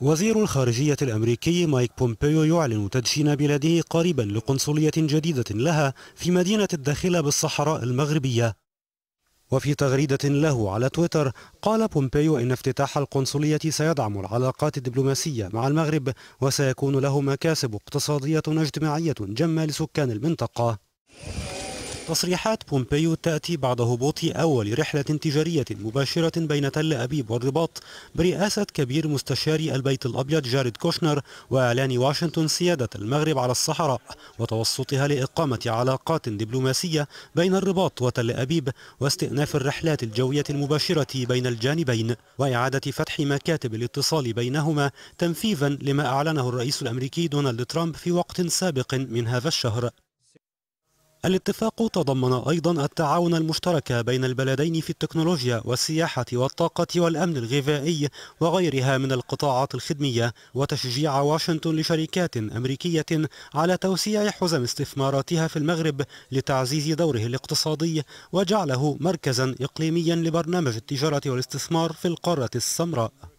وزير الخارجية الأمريكي مايك بومبيو يعلن تدشين بلاده قريبا لقنصلية جديدة لها في مدينة الداخلة بالصحراء المغربية وفي تغريدة له على تويتر قال بومبيو إن افتتاح القنصلية سيدعم العلاقات الدبلوماسية مع المغرب وسيكون له مكاسب اقتصادية اجتماعية جمة لسكان المنطقة تصريحات بومبيو تأتي بعد هبوط أول رحلة تجارية مباشرة بين تل أبيب والرباط برئاسة كبير مستشاري البيت الأبيض جاريد كوشنر وإعلان واشنطن سيادة المغرب على الصحراء وتوسطها لإقامة علاقات دبلوماسية بين الرباط وتل أبيب واستئناف الرحلات الجوية المباشرة بين الجانبين وإعادة فتح مكاتب الاتصال بينهما تنفيذا لما أعلنه الرئيس الأمريكي دونالد ترامب في وقت سابق من هذا الشهر الاتفاق تضمن أيضا التعاون المشترك بين البلدين في التكنولوجيا والسياحة والطاقة والأمن الغذائي وغيرها من القطاعات الخدمية وتشجيع واشنطن لشركات أمريكية على توسيع حزم استثماراتها في المغرب لتعزيز دوره الاقتصادي وجعله مركزا إقليميا لبرنامج التجارة والاستثمار في القارة السمراء